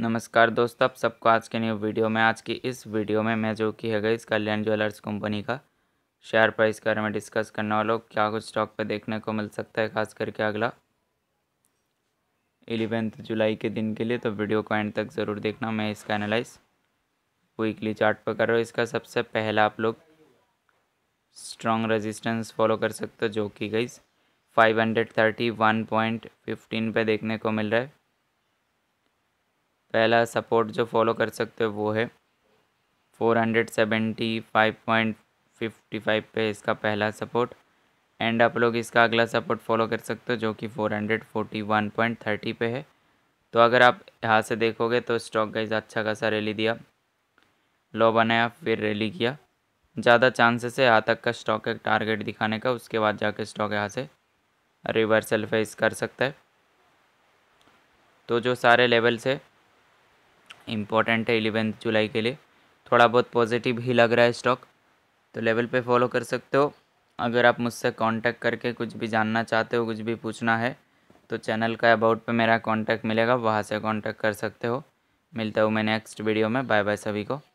नमस्कार दोस्तों आप सबको आज के न्यू वीडियो में आज की इस वीडियो में मैं जो कि है गई इस कल्याण ज्वेलर्स कंपनी का शेयर प्राइस के बारे में डिस्कस करने वाला हूँ क्या कुछ स्टॉक पे देखने को मिल सकता है खास करके अगला एलिवेंथ जुलाई के दिन के लिए तो वीडियो को एंड तक ज़रूर देखना मैं इसका एनालाइज वीकली चार्ट पर कर रहा हूँ इसका सबसे पहला आप लोग स्ट्रॉन्ग रजिस्टेंस फॉलो कर सकते हो जो कि गई five hundred thirty one point fifteen पे देखने को मिल रहा है पहला सपोर्ट जो फॉलो कर सकते हो वो है four hundred seventy five point fifty five पे इसका पहला सपोर्ट एंड आप लोग इसका अगला सपोर्ट फॉलो कर सकते हो जो कि four hundred forty one point thirty पे है तो अगर आप यहाँ से देखोगे तो स्टॉक गाइज अच्छा खासा रैली दिया लो बनाया फिर रैली किया ज़्यादा चांसेस है यहाँ तक का स्टॉक एक टारगेट दिखाने का उसके बाद जाके स्टॉक यहाँ से रिवर्सल फेस कर सकता है तो जो सारे लेवल्स है इम्पोर्टेंट है इलेवेंथ जुलाई के लिए थोड़ा बहुत पॉजिटिव ही लग रहा है स्टॉक तो लेवल पे फॉलो कर सकते हो अगर आप मुझसे कांटेक्ट करके कुछ भी जानना चाहते हो कुछ भी पूछना है तो चैनल का अबाउट पे मेरा कांटेक्ट मिलेगा वहाँ से कांटेक्ट कर सकते हो मिलता हूँ मैं नेक्स्ट वीडियो में बाय बाय सभी को